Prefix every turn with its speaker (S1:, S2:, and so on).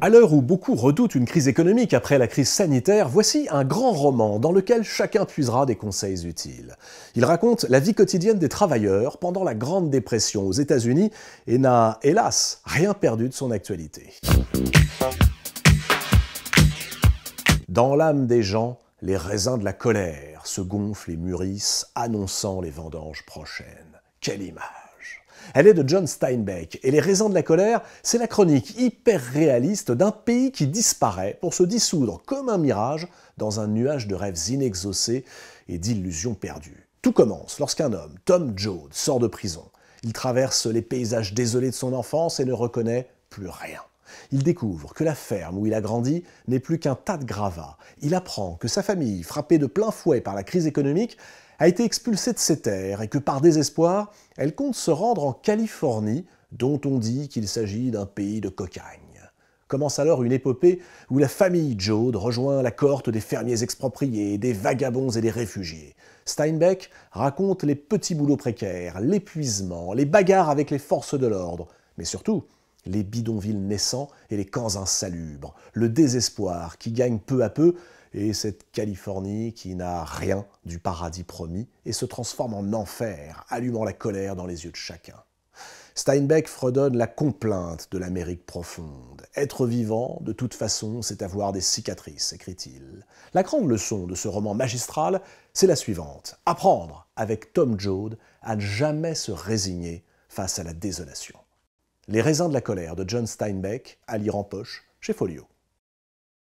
S1: À l'heure où beaucoup redoutent une crise économique après la crise sanitaire, voici un grand roman dans lequel chacun puisera des conseils utiles. Il raconte la vie quotidienne des travailleurs pendant la Grande Dépression aux États-Unis et n'a, hélas, rien perdu de son actualité. Dans l'âme des gens, les raisins de la colère se gonflent et mûrissent, annonçant les vendanges prochaines. Quelle image elle est de John Steinbeck, et Les raisons de la colère, c'est la chronique hyper réaliste d'un pays qui disparaît pour se dissoudre comme un mirage dans un nuage de rêves inexaucés et d'illusions perdues. Tout commence lorsqu'un homme, Tom Joad, sort de prison. Il traverse les paysages désolés de son enfance et ne reconnaît plus rien. Il découvre que la ferme où il a grandi n'est plus qu'un tas de gravats. Il apprend que sa famille, frappée de plein fouet par la crise économique, a été expulsée de ses terres et que par désespoir, elle compte se rendre en Californie, dont on dit qu'il s'agit d'un pays de cocagne. Commence alors une épopée où la famille Jode rejoint la cohorte des fermiers expropriés, des vagabonds et des réfugiés. Steinbeck raconte les petits boulots précaires, l'épuisement, les bagarres avec les forces de l'ordre, mais surtout les bidonvilles naissants et les camps insalubres, le désespoir qui gagne peu à peu et cette Californie qui n'a rien du paradis promis et se transforme en enfer, allumant la colère dans les yeux de chacun. Steinbeck fredonne la complainte de l'Amérique profonde. Être vivant, de toute façon, c'est avoir des cicatrices, écrit-il. La grande leçon de ce roman magistral, c'est la suivante. Apprendre, avec Tom Joad, à ne jamais se résigner face à la désolation. Les raisins de la colère de John Steinbeck à lire en poche chez Folio.